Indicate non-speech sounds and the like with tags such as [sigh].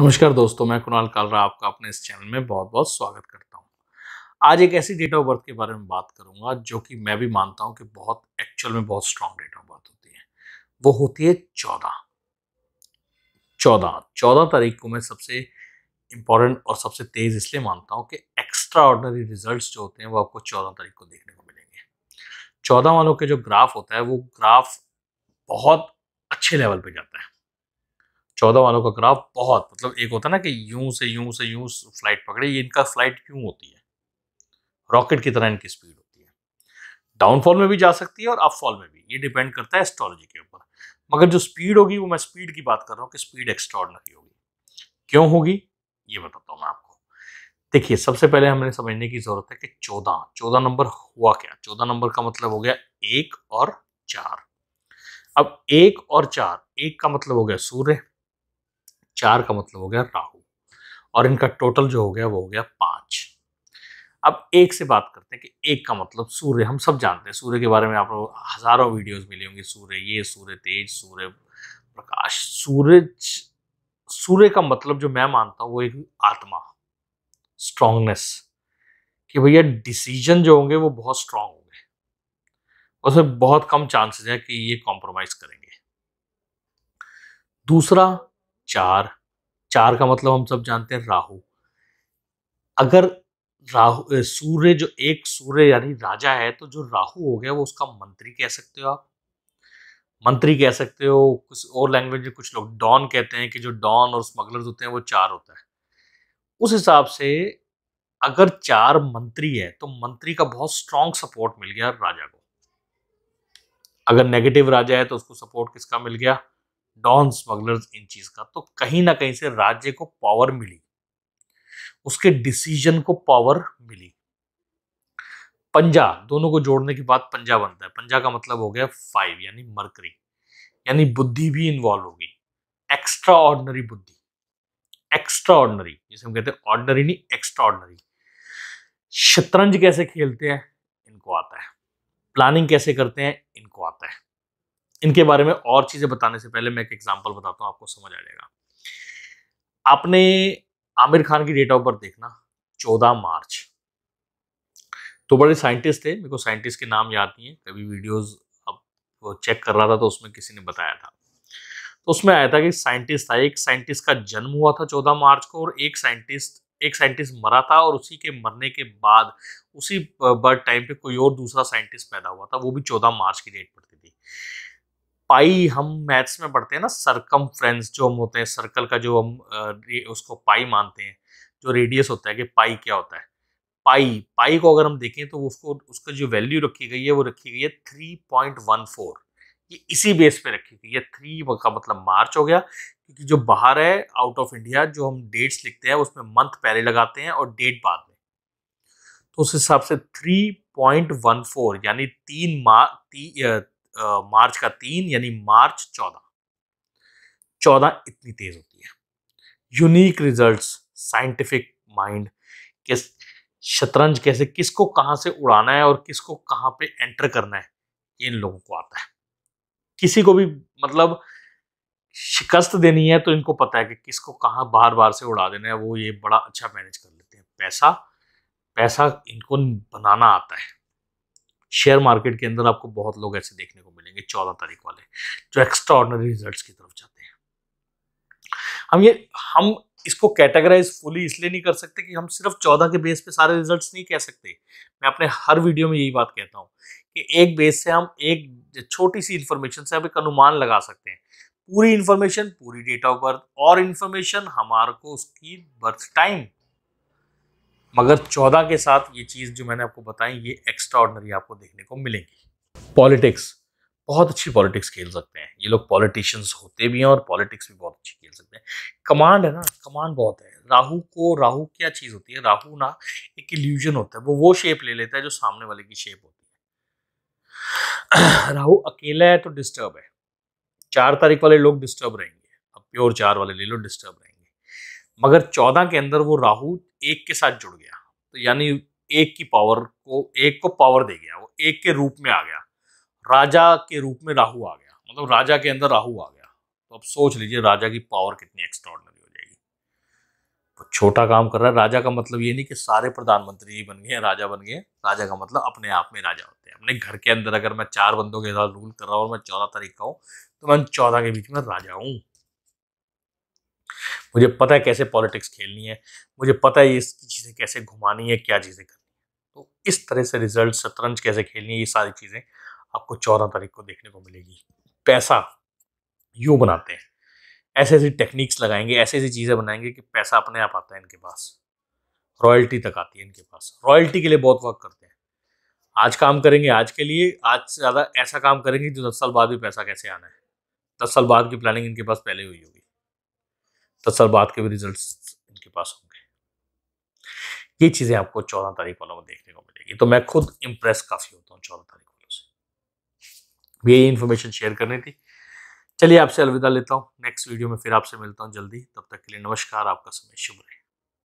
नमस्कार दोस्तों मैं कुणाल कालरा आपका अपने इस चैनल में बहुत बहुत स्वागत करता हूँ आज एक ऐसी डेट ऑफ बर्थ के बारे में बात करूंगा जो कि मैं भी मानता हूँ कि बहुत एक्चुअल में बहुत स्ट्रॉन्ग डेट ऑफ बर्थ होती है वो होती है चौदह चौदह चौदह तारीख को मैं सबसे इम्पॉर्टेंट और सबसे तेज़ इसलिए मानता हूँ कि एक्स्ट्रा ऑर्डनरी रिजल्ट जो होते हैं वो आपको चौदह तारीख को देखने को मिलेंगे चौदह वालों के जो ग्राफ होता है वो ग्राफ बहुत अच्छे लेवल पर जाता है चौदह वालों का ग्राफ बहुत मतलब एक होता है ना कि यूं से यूं से यूं फ्लाइट पकड़े ये इनका फ्लाइट क्यों होती है रॉकेट की तरह इनकी स्पीड होती है डाउनफॉल में भी जा सकती है और अपफॉल में भी ये डिपेंड करता है एस्ट्रोलॉजी के ऊपर मगर जो स्पीड होगी वो मैं स्पीड की बात कर रहा हूँ कि स्पीड एक्स्ट्रॉडनरी होगी क्यों होगी ये बताता हूँ मैं आपको देखिए सबसे पहले हमें समझने की ज़रूरत है कि चौदह चौदह नंबर हुआ क्या चौदह नंबर का मतलब हो गया एक और चार अब एक और चार एक का मतलब हो गया सूर्य चार का मतलब हो गया राहु और इनका टोटल जो हो गया वो हो गया पांच अब एक से बात करते हैं कि एक का मतलब सूर्य हम सब जानते हैं सूर्य के बारे में आप लोग हज़ारों वीडियोस मिली होंगी सूर्य ये सूर्य तेज सूर्य प्रकाश सूरज सूर्य का मतलब जो मैं मानता हूँ वो एक आत्मा स्ट्रांगनेस कि भैया डिसीजन जो होंगे वो बहुत स्ट्रांग होंगे उसमें बहुत कम चांसेस है कि ये कॉम्प्रोमाइज़ करेंगे दूसरा चार चार का मतलब हम सब जानते हैं राहु अगर राहु सूर्य जो एक सूर्य यानी राजा है तो जो राहु हो गया वो उसका मंत्री कह सकते हो आप मंत्री कह सकते हो कुछ और लैंग्वेज में कुछ लोग डॉन कहते हैं कि जो डॉन और स्मगलर्स होते हैं वो चार होता है उस हिसाब से अगर चार मंत्री है तो मंत्री का बहुत स्ट्रांग सपोर्ट मिल गया राजा को अगर नेगेटिव राजा है तो उसको सपोर्ट किसका मिल गया डॉन स्मगलर्स इन चीज का तो कहीं ना कहीं से राज्य को पावर मिली उसके डिसीजन को पावर मिली पंजा दोनों को जोड़ने के बाद पंजा बनता है पंजा का मतलब हो गया फाइव यानी मरकरी यानी बुद्धि भी इन्वॉल्व होगी एक्स्ट्रा ऑर्डनरी बुद्धि एक्स्ट्रा ऑर्डनरी जिसे हम कहते हैं ऑर्डनरी नहीं एक्स्ट्रा ऑर्डनरी शतरंज कैसे खेलते हैं इनको आता है प्लानिंग कैसे करते हैं इनको आता है इनके बारे में और चीज़ें बताने से पहले मैं एक एग्जाम्पल बताता हूँ आपको समझ आ जाएगा आपने आमिर खान की डेट ऑफ बर्थ देखना चौदह मार्च तो बड़े साइंटिस्ट थे मेरे को साइंटिस्ट के नाम याद नहीं है कभी वीडियोस अब चेक कर रहा था तो उसमें किसी ने बताया था तो उसमें आया था कि साइंटिस्ट था एक साइंटिस्ट का जन्म हुआ था चौदह मार्च को और एक साइंटिस्ट एक साइंटिस्ट मरा था और उसी के मरने के बाद उसी बर्थ टाइम पे कोई और दूसरा साइंटिस्ट पैदा हुआ था वो भी चौदह मार्च की डेट पड़ती थी पाई हम मैथ्स में पढ़ते हैं ना सर्कम फ्रेंड्स जो हम होते हैं सर्कल का जो हम उसको पाई मानते हैं जो रेडियस होता है कि पाई क्या होता है पाई पाई को अगर हम देखें तो उसको उसका जो वैल्यू रखी गई है वो रखी गई है थ्री पॉइंट वन फोर ये इसी बेस पे रखी गई है थ्री का मतलब मार्च हो गया क्योंकि जो बाहर है आउट ऑफ इंडिया जो हम डेट्स लिखते हैं उसमें मंथ पहले लगाते हैं और डेट बाद में तो उस हिसाब से थ्री पॉइंट वन फोर यानी तीन मार्च आ, मार्च का तीन यानी मार्च चौदह चौदह इतनी तेज होती है यूनिक रिजल्ट्स साइंटिफिक माइंड किस शतरंज कैसे किसको कहां से उड़ाना है और किसको कहां पे एंटर करना है ये इन लोगों को आता है किसी को भी मतलब शिकस्त देनी है तो इनको पता है कि किसको कहां बार बार से उड़ा देना है वो ये बड़ा अच्छा मैनेज कर लेते हैं पैसा पैसा इनको बनाना आता है शेयर मार्केट के अंदर आपको बहुत लोग ऐसे देखने को मिलेंगे चौदह तारीख वाले जो एक्स्ट्रा ऑर्डनरी रिजल्ट की तरफ जाते हैं हम ये हम इसको कैटेगराइज फुली इसलिए नहीं कर सकते कि हम सिर्फ चौदह के बेस पे सारे रिजल्ट नहीं कह सकते मैं अपने हर वीडियो में यही बात कहता हूँ कि एक बेस से हम एक छोटी सी इन्फॉर्मेशन से हम एक अनुमान लगा सकते हैं पूरी इन्फॉर्मेशन पूरी डेट ऑफ बर्थ और इन्फॉर्मेशन हमारे को उसकी बर्थ टाइम मगर चौदह के साथ ये चीज़ जो मैंने आपको बताई ये एक्स्ट्रा ऑर्डनरी आपको देखने को मिलेंगी पॉलिटिक्स बहुत अच्छी पॉलिटिक्स खेल सकते हैं ये लोग पॉलिटिशियंस होते भी हैं और पॉलिटिक्स भी बहुत अच्छी खेल सकते हैं कमांड है ना कमांड बहुत है राहु को राहु क्या चीज़ होती है राहु ना एक इल्यूजन होता है वो वो शेप ले लेता है जो सामने वाले की शेप होती है [clears throat] राहु अकेला है तो डिस्टर्ब है चार तारीख वाले लोग डिस्टर्ब रहेंगे अब प्योर चार वाले ले लो डिस्टर्ब रहेंगे मगर चौदह के अंदर वो राहु एक के साथ जुड़ गया तो यानी एक की पावर को एक को पावर दे गया वो एक के रूप में आ गया राजा के रूप में राहु आ गया मतलब राजा के अंदर राहु आ गया तो अब सोच लीजिए राजा की पावर कितनी एक्स्ट्रॉर्डनरी हो जाएगी तो छोटा काम कर रहा है राजा का मतलब ये नहीं कि सारे प्रधानमंत्री ही बन गए राजा बन गए राजा का मतलब अपने आप में राजा होते हैं अपने घर के अंदर अगर मैं चार बंदों के साथ रूल कर रहा हूँ और मैं चौदह तारीख का हूँ तो मैं चौदह के बीच में राजा हूँ मुझे पता है कैसे पॉलिटिक्स खेलनी है मुझे पता है इसकी चीज़ें कैसे घुमानी है क्या चीज़ें करनी है तो इस तरह से रिजल्ट शतरंज कैसे खेलनी है ये सारी चीज़ें आपको चौदह तारीख को देखने को मिलेगी पैसा यूँ बनाते हैं ऐसे ऐसी टेक्निक्स लगाएंगे ऐसी ऐसी चीज़ें बनाएंगे कि पैसा अपने आप आता है इनके पास रॉयल्टी तक आती है इनके पास रॉयल्टी के लिए बहुत वर्क करते हैं आज काम करेंगे आज के लिए आज से ज़्यादा ऐसा काम करेंगे जो दस साल बाद भी पैसा कैसे आना है दस साल बाद की प्लानिंग इनके पास पहले हुई होगी बाद के भी रिजल्ट इनके पास होंगे ये चीज़ें आपको चौदह तारीख वालों में देखने को मिलेगी तो मैं खुद इम्प्रेस काफ़ी होता हूँ चौदह तारीख वालों से यही इन्फॉर्मेशन शेयर करनी थी चलिए आपसे अलविदा लेता हूँ नेक्स्ट वीडियो में फिर आपसे मिलता हूँ जल्दी तब तक के लिए नमस्कार आपका समय शुभ रहे